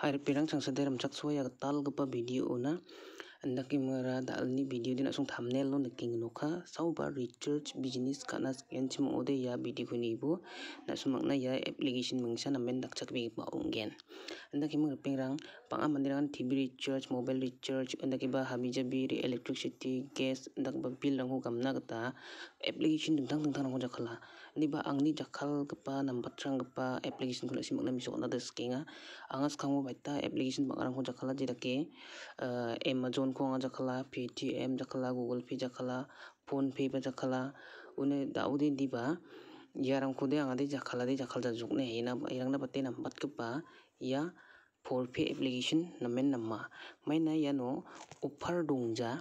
hari pirang sang sederam saksua ya talgapa video una anda mara dal-ni video di langsung thumbnail lo niking nokha Saubar research business kana scan chimo ode ya video ko nibo nasumakna ya application mangsa namen dakchakbe ba ungen andak mo pengrang panga mandiran tv research mobile research Anda ba habijabi re electricity gas andak ba bill rang ho gamna gata application dingtang dingtang rang ho jakhala ni ba ni jakal gpa number trang gpa application ko simakna misokna de skinga angas khango baita application bangarang ho jakhala ke amazon phone kala paytm PDM kala google pay kala phone pay bo jakala kala dao-de diba iarangkode angade jakala jakhaljajaknai haina airangna ke nambatgipa ia phone pay application namen nama maina iano offer upar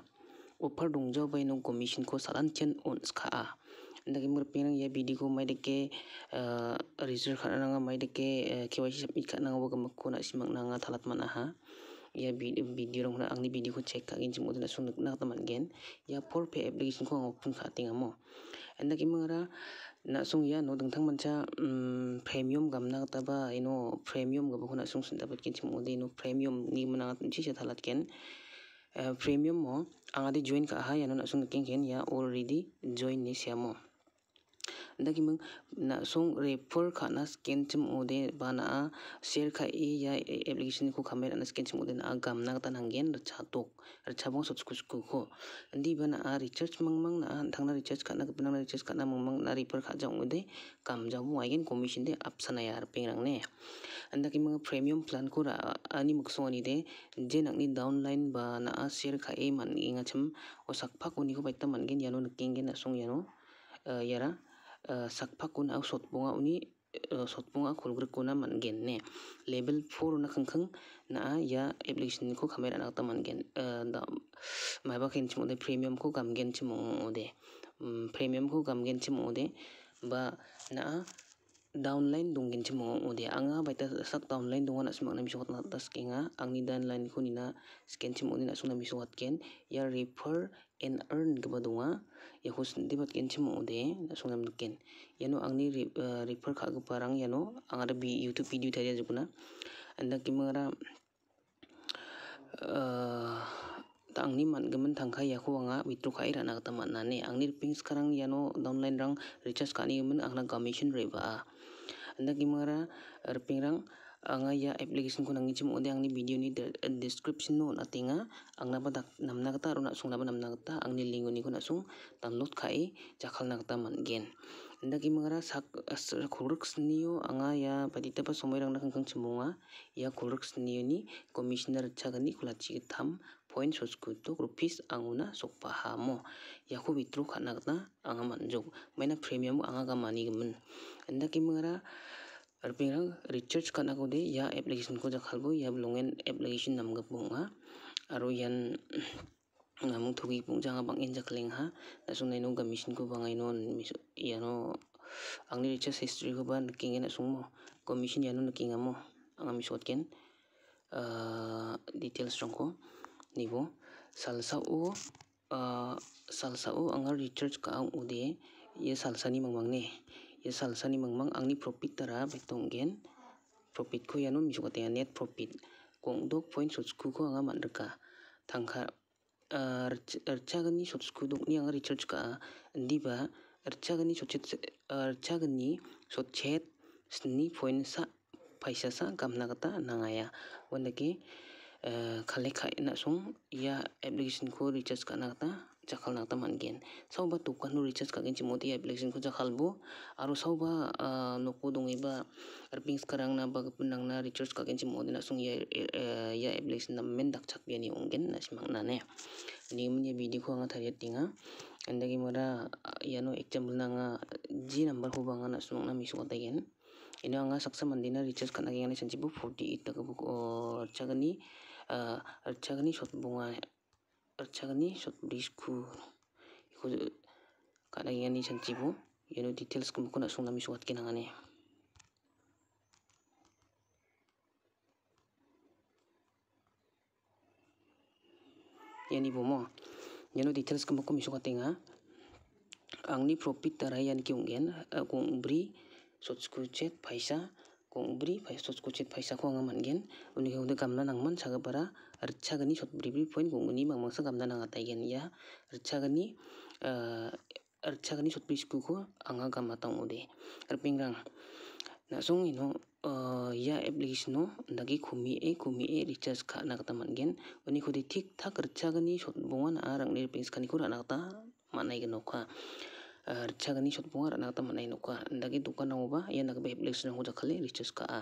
offer dongjak bai no commission ko salantian ons kha ndagi murpingrang ia bidi ko mai deke register khanranga mai deke KYC nggak khanranga bo gamakko nasimang nanga mana ha. ya video rong n a angni video ko check ka gin c i m o dena s u n u k nak a m a n gen ya for pay application ko ang open ka tinga mo anda ki mara na sung ya no d e n g t a n g mancha premium gam na ta ba ino premium ga b a ko n a sung sun da bat kin c i m o de ino premium ni mana t ka n chi cha t a l a t gen premium mo angadi join ka ha ya no na sung king gen ya already join ni siamo d a k i mung na song re phol k a n a scan chim ode bana a share k a e ya application ko k a m e r an scan chim ode na gam na tan hangen rcha tok rcha bong so chku s k u ko ndi bana a recharge mang mang na thang na recharge k a n a ka p n a n g recharge k a n a mang mang na refer k a jang ode kam jang mu agen commission de apsana yar pengrang ne andaki mung premium plan ko ra ani m u g s o n g ani de je nakni downline ba na a share k a e man inga chim osak phak o n i ko baita mangen yano n a k e n g g e n na song yano yara sakphakun au sotpunga uni sotpunga khulgrikuna mangenne level 4 na khangkhang na ya application ko khamera na ta mangen da mai ba khin chimo de premium ko gamgen chimo de premium ko gamgen chimo de ba na downline donggen chimo ode anga baita sak downline dongan asmak na misokat na ang angni downline ko nina scan sung nina suna misokat ken ya refer and earn gaba donga ya hus bat ken chimo ode suna ken ya ang angni uh, refer ka ga parang ya ang ada bi youtube video tadi aja ya kuna anda kimara uh, angni mangemen tangka yaku anga withdrew kai rana kata ang angni ping sekarang yano downline rang recharge kani ang angna commission reba anda kimara er, rang, anga ah, ya application ko nangi chim ode angni video ni eh, description no ah, ang angna ba namna kata runa sung laba namna kata angni link ni ko na sung download khai eh, jakhal na kata man gen anda ki sak khurks niyo anga ah, ya padita pa sumoy rang na kang chimunga ya khurks niyo ni commissioner chagani khulachi tham poin soskutu rupees anguna sok pahamo withdraw bitru kanakta anga manjuk maina premium anga manigimin indakimara ripengrang recharge ka·nakode ya application-ko jakkalbo ya bilongen application namgipo ong·a aro ian namung togi pong·janga bang·en jakkalengha bangai gamishinko bangaino iano angni research history-koba nikenge nasongmo komisin iano nikengamo anga uh, details-rangko salsa salsa'u uh, salsa'u angar research ka ang ude ye salsa ni mangmang ne ye salsa ni mangmang angni profit tara gen profit ko yano misokatenga net profit dok point sotsku ko anga mandrika tangka so rchagani sotsku ni anga research ka ndiba rchagani ni so sotchet sni point sa paisa sa gamna kata nangaya ke Eh, khale khai na song ya application ko recharge ka nakta jakal nakta mangen sauba tukan no recharge ka genji modi application ko cakal bo aro sauba noko dongi ba eh, arping sekarang na ba penang na recharge ka genji modi na song ya eh, ya application na men dak chak biani ongen na simang na ne ni mun ya video ko anga thariat dinga andagi mara ya no example na nga ji number ho banga na song na misu ta gen ini angga saksa mandena recharge kan·akenga ine forty eight tak dake oh ritchagani ah ritchagani shot bonga ritchagani shot bris ku iko kan·akengani sanchipu iano details gimikko bu mesokenga ya nu bomo iano details gimikko mesokatenga angni profit darai ianike ong·gen ah, kung ong·bri. sotskochet paisa kong bri pai sotskochet a paisa ko anga mangen uni kaunde gamna nangman chagapara a rchagani sotbri bri point konguni mangmangsa gamna nangata igen ia a rchagani a rchagani sotbri skuko anga gamma tangode rpengrang nasong ino Uh, ia application no dagi kumi e kumi e recharge kha na gata mangen uni kodi thik thak rchagani sotbongan arang n i pens kani ko ra na gata manai gnoka richagani shot punga rana ta manai nuka ndagi duka na uba ya naga behep lek sunang huja khali richus ka a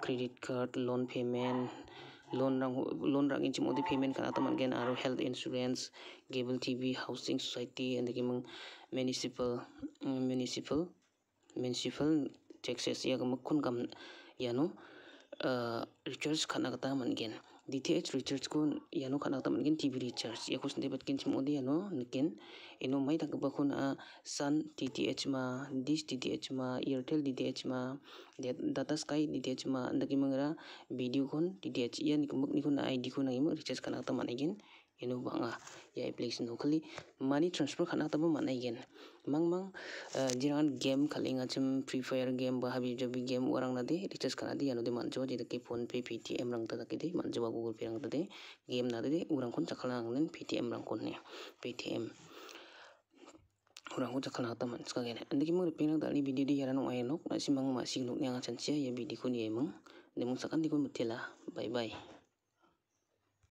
credit card loan payment loan rang loan rang in chimodi payment kan ataman gen aro health insurance cable tv housing society and the mm, municipal municipal municipal taxes ya kam kun kam yano uh, recharge kan agata man gen DTH recharge kun iano khanak tamangen TV recharge iako sinte batgen chimode iano niken eno mai danggipa na ah, Sun DTH ma Dish DTH ma Airtel DTH ma Data Sky DTH ma andaki mangra video kun DTH ia nikmukni ah, na ID kun Richards recharge khanak tamanegen bang banga ya application no khali mani transfer khana tabu manai gen mang mang eh, jiran game kali nga chim free fire game ba habi jabi game orang na de recharge khana de yano de manjo je phone pay ptm rang ta ke de manjo google pay rang ta de game na de urang kon chakhala rang len ptm rang kon ne ptm kurang kucak kena sekarang sekalian nanti kita mau pinang tadi video di yaran nong ayenok masih mang masih nuk yang acan ya video ini emang demun sakan dikun betila bye bye